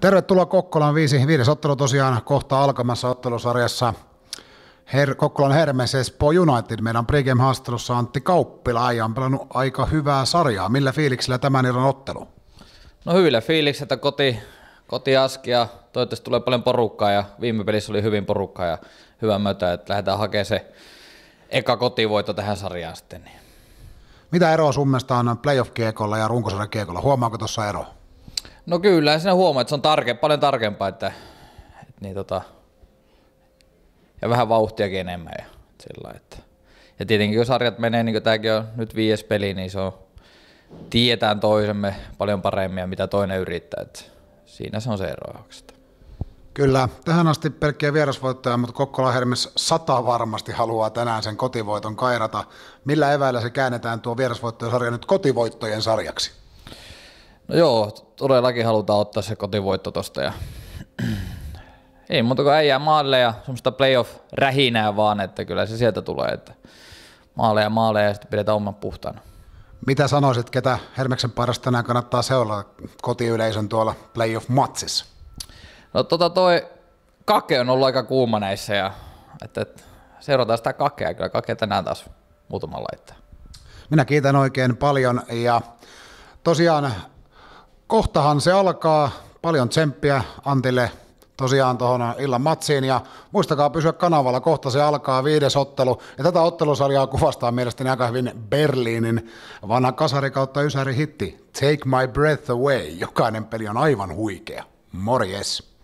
Tervetuloa Kokkolan viisi, viides ottelu tosiaan kohta alkamassa ottelusarjassa. Her, Kokkolan Hermes Espoo United. Meidän pregame haastelussa Antti Kauppila ja on pelannut aika hyvää sarjaa. Millä fiiliksellä tämän illan ottelu? No hyvillä että koti, kotiaskia. Toivottavasti tulee paljon porukkaa ja viime pelissä oli hyvin porukkaa ja hyvä mötä, että lähdetään hakemaan se eka kotivoito tähän sarjaan sitten. Niin. Mitä eroa sun mielestä on playoff-kiekolla ja runkosarjakiekolla? Huomaako tuossa eroa? No kyllä, sinä huomaa, että se on tarke, paljon tarkempaa, että, että niin tota, ja vähän vauhtiakin enemmän ja sillä että. Ja tietenkin jos sarjat menee, niin kuin tämäkin on nyt viides peli, niin se on, tietään toisemme paljon paremmin ja mitä toinen yrittää. Että siinä se on se ero Kyllä, tähän asti pelkkiä vierasvoittoja, mutta Kokkola Hermes sata varmasti haluaa tänään sen kotivoiton kairata. Millä eväillä se käännetään tuo vierasvoittojen sarja nyt kotivoittojen sarjaksi? No joo, todellakin halutaan ottaa se kotivoitto tosta ja ei muuta kuin äijää maalle ja semmoista playoff-rähinää vaan, että kyllä se sieltä tulee, että maaleja maaleja ja sitten pidetään oman puhtaana. Mitä sanoisit, ketä Hermeksen parasta tänään kannattaa seurata kotiyleisön tuolla playoff-matsissa? No tota toi Kake on ollut aika kuuma näissä ja että, että seurataan sitä Kakea, kyllä Kake tänään taas muutama laittaa. Minä kiitän oikein paljon ja tosiaan kohtahan se alkaa. Paljon tsemppiä Antille tosiaan tuohon illan matsiin ja muistakaa pysyä kanavalla, kohta se alkaa viides ottelu ja tätä ottelusarjaa kuvastaa mielestäni aika hyvin Berliinin vanha kasari kautta ysäri hitti Take My Breath Away, jokainen peli on aivan huikea. Morjes!